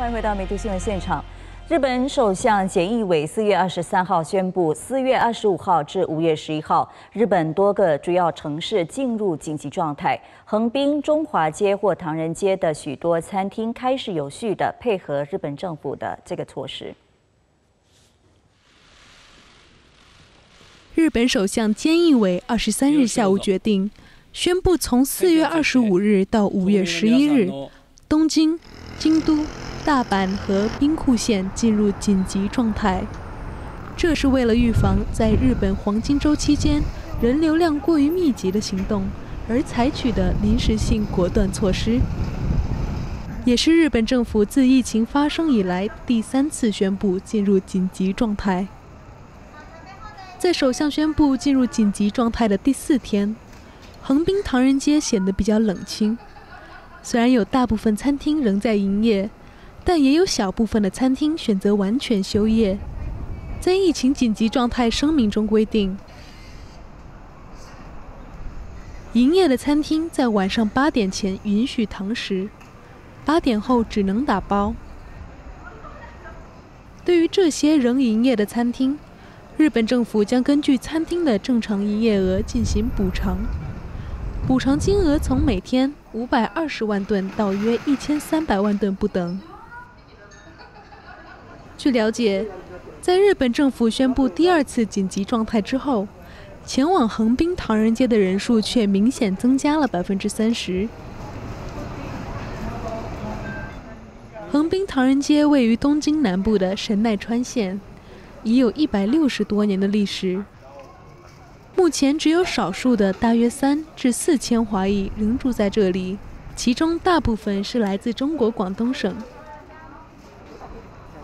欢迎回到媒体新闻现场。日本首相菅义伟四月二十三号宣布，四月二十五号至五月十一号，日本多个主要城市进入紧急状态。横滨中华街或唐人街的许多餐厅开始有序的配合日本政府的这个措施。日本首相菅义伟二十三日下午决定，宣布从四月二十五日到五月十一日，东京、京都。大阪和兵库县进入紧急状态，这是为了预防在日本黄金周期间人流量过于密集的行动而采取的临时性果断措施，也是日本政府自疫情发生以来第三次宣布进入紧急状态。在首相宣布进入紧急状态的第四天，横滨唐人街显得比较冷清，虽然有大部分餐厅仍在营业。但也有小部分的餐厅选择完全休业。在疫情紧急状态声明中规定，营业的餐厅在晚上八点前允许堂食，八点后只能打包。对于这些仍营业的餐厅，日本政府将根据餐厅的正常营业额进行补偿，补偿金额从每天五百二十万吨到约一千三百万吨不等。据了解，在日本政府宣布第二次紧急状态之后，前往横滨唐人街的人数却明显增加了百分之三十。横滨唐人街位于东京南部的神奈川县，已有一百六十多年的历史。目前只有少数的大约三至四千华裔仍住在这里，其中大部分是来自中国广东省。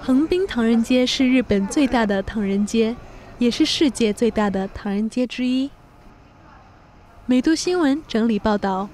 横滨唐人街是日本最大的唐人街，也是世界最大的唐人街之一。美都新闻整理报道。